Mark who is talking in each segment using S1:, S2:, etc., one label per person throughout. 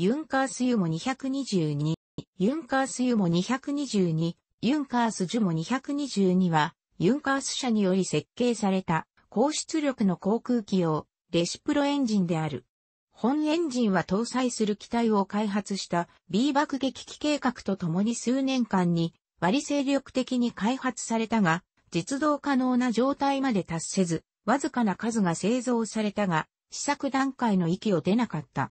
S1: ユンカースユモ222、ユンカースユモ222、ユンカースジュモ222は、ユンカース社により設計された高出力の航空機用レシプロエンジンである。本エンジンは搭載する機体を開発した B 爆撃機計画とともに数年間に割り精力的に開発されたが、実動可能な状態まで達せず、わずかな数が製造されたが、試作段階の域を出なかった。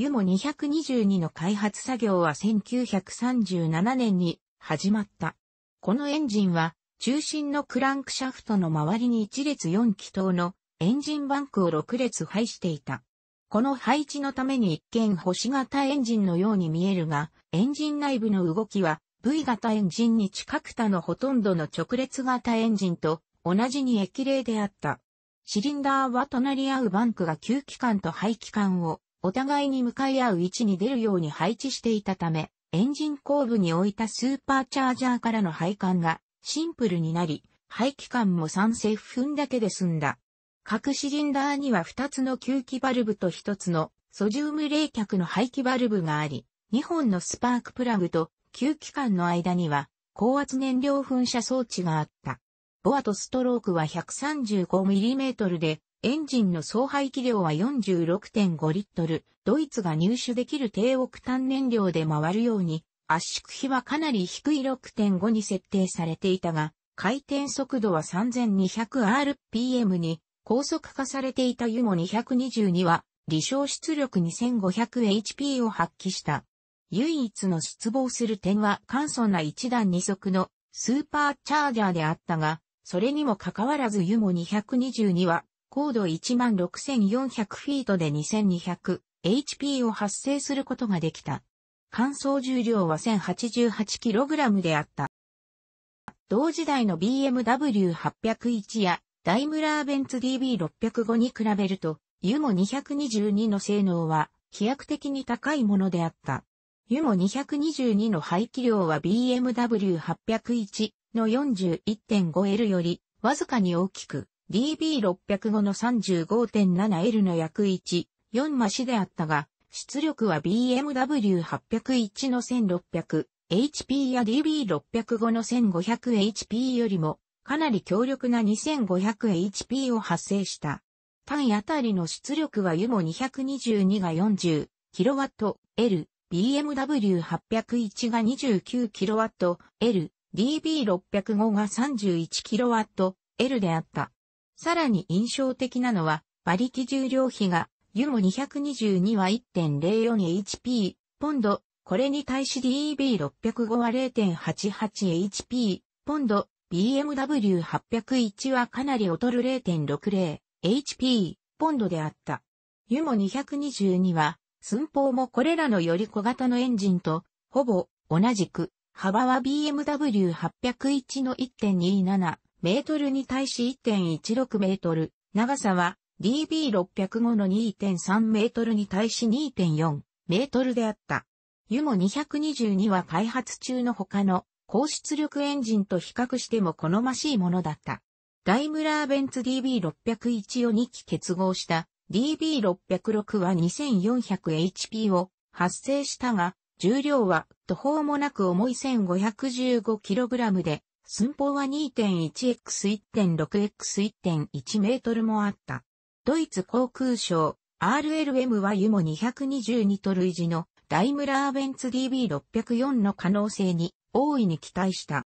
S1: ユモ222の開発作業は1937年に始まった。このエンジンは中心のクランクシャフトの周りに1列4気筒のエンジンバンクを6列配していた。この配置のために一見星型エンジンのように見えるが、エンジン内部の動きは V 型エンジンに近く他のほとんどの直列型エンジンと同じに液例であった。シリンダーは隣り合うバンクが吸気管と排気管をお互いに向かい合う位置に出るように配置していたため、エンジン後部に置いたスーパーチャージャーからの配管がシンプルになり、排気管も3セフ分だけで済んだ。各シリンダーには2つの吸気バルブと1つのソジウム冷却の排気バルブがあり、2本のスパークプラグと吸気管の間には高圧燃料噴射装置があった。ボアとストロークは 135mm でエンジンの総排気量は46.5リットル、ドイツが入手できる低オクタン燃料で回るように、圧縮比はかなり低い6.5に設定されていたが、回転速度は 3200rpm に高速化されていたユモ222は、離床出力 2500HP を発揮した。唯一の失望する点は簡素な一段二足のスーパーチャージャーであったが、それにもかかわらずユモ222は高度16,400フィートで 2200HP を発生することができた。乾燥重量は 1088kg であった。同時代の BMW801 やダイムラーベンツ DB605 に比べると、ユモ222の性能は飛躍的に高いものであった。ユモ222の排気量は BMW801 の 41.5L よりわずかに大きく、DB605 の 35.7L の約1、4マシであったが、出力は BMW801 の 1600HP や DB605 の 1500HP よりも、かなり強力な 2500HP を発生した。単位あたりの出力はユモ222が 40kW-L、BMW801 が 29kW-L、DB605 が 31kW-L であった。さらに印象的なのは、馬力重量比が、ユモ222は 1.04HP、ポンド、これに対し DEB605 は 0.88HP、ポンド、BMW801 はかなり劣る 0.60HP、ポンドであった。ユモ222は、寸法もこれらのより小型のエンジンと、ほぼ同じく、幅は BMW801 の1.27メートルに対し1.16メートル、長さは DB605 の2.3メートルに対し2.4メートルであった。ユモ222は開発中の他の高出力エンジンと比較しても好ましいものだった。ダイムラーベンツ DB601 を2機結合した DB606 は 2400HP を発生したが、重量は途方もなく重い 1515kg で寸法は 2.1x1.6x1.1 メートルもあった。ドイツ航空省 RLM はユモ222と類似のダイムラーベンツ DB604 の可能性に大いに期待した。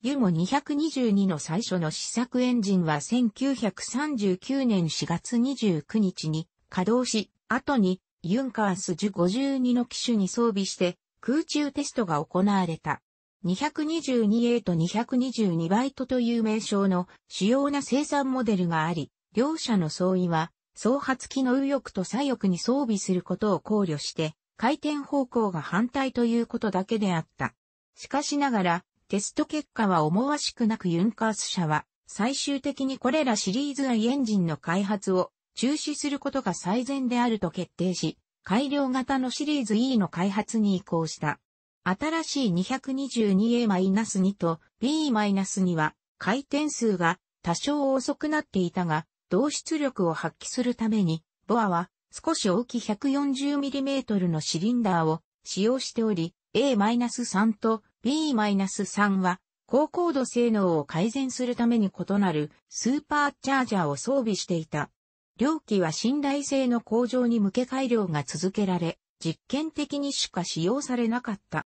S1: ユモ222の最初の試作エンジンは1939年4月29日に稼働し、後にユンカースジュ52の機種に装備して空中テストが行われた。222A と2 2 2トという名称の主要な生産モデルがあり、両者の相違は、双発機の右翼と左翼に装備することを考慮して、回転方向が反対ということだけであった。しかしながら、テスト結果は思わしくなくユンカース社は、最終的にこれらシリーズ I エンジンの開発を中止することが最善であると決定し、改良型のシリーズ E の開発に移行した。新しい 222A-2 と B-2 は回転数が多少遅くなっていたが、同出力を発揮するために、ボアは少し大きい 140mm のシリンダーを使用しており、A-3 と B-3 は高高度性能を改善するために異なるスーパーチャージャーを装備していた。両機は信頼性の向上に向け改良が続けられ、実験的にしか使用されなかった。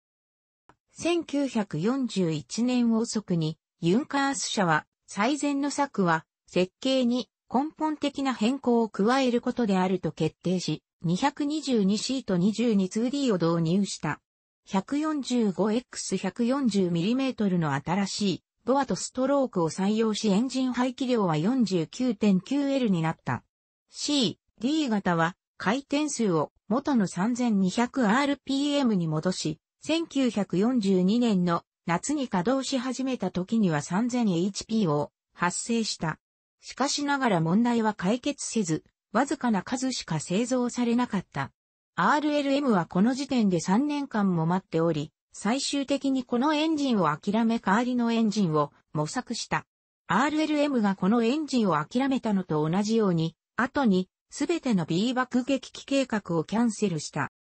S1: 1941年遅くに、ユンカース社は、最善の策は、設計に根本的な変更を加えることであると決定し、222シート 22-2D を導入した。145X140mm の新しいドアとストロークを採用しエンジン排気量は 49.9L になった。C、D 型は回転数を元の 3200rpm に戻し、1942年の夏に稼働し始めた時には 3000HP を発生した。しかしながら問題は解決せず、わずかな数しか製造されなかった。RLM はこの時点で3年間も待っており、最終的にこのエンジンを諦め代わりのエンジンを模索した。RLM がこのエンジンを諦めたのと同じように、後にすべての B 爆撃機計画をキャンセルした。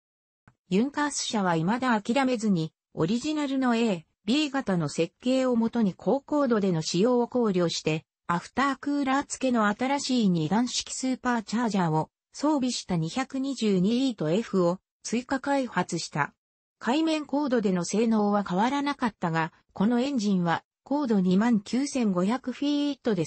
S1: ユンカース社は未だ諦めずに、オリジナルの A、B 型の設計をもとに高高度での使用を考慮して、アフタークーラー付けの新しい二段式スーパーチャージャーを装備した 222E と F を追加開発した。海面高度での性能は変わらなかったが、このエンジンは高度29,500フィートで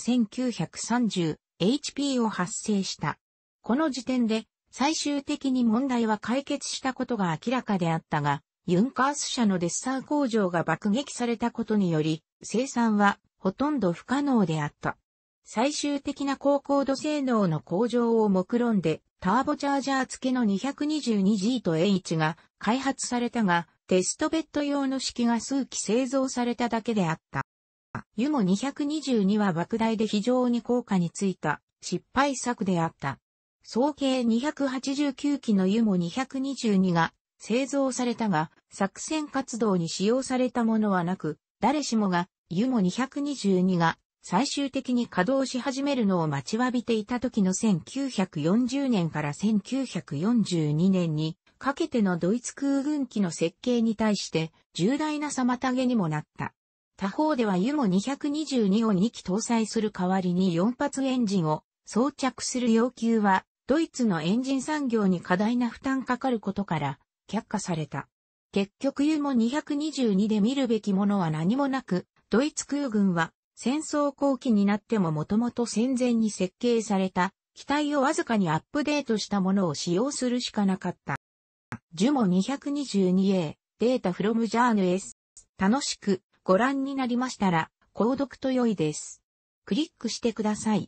S1: 1930HP を発生した。この時点で最終的に問題は解決したことが明らかであったが、ユンカース社のデッサー工場が爆撃されたことにより、生産はほとんど不可能であった。最終的な高高度性能の向上を目論んで、ターボチャージャー付けの 222G と H が開発されたが、テストベッド用の式が数機製造されただけであった。ユモ222は莫大で非常に高価についた失敗作であった。総計289機のユモ222が製造されたが、作戦活動に使用されたものはなく、誰しもがユモ222が最終的に稼働し始めるのを待ちわびていた時の1940年から1942年にかけてのドイツ空軍機の設計に対して重大な妨げにもなった。他方ではユモ222を2機搭載する代わりに4発エンジンを装着する要求はドイツのエンジン産業に過大な負担かかることから却下された。結局 U も222で見るべきものは何もなく、ドイツ空軍は戦争後期になってももともと戦前に設計された機体をわずかにアップデートしたものを使用するしかなかった。ジュモ 222A データフロムジャーヌ S 楽しくご覧になりましたら購読と良いです。クリックしてください。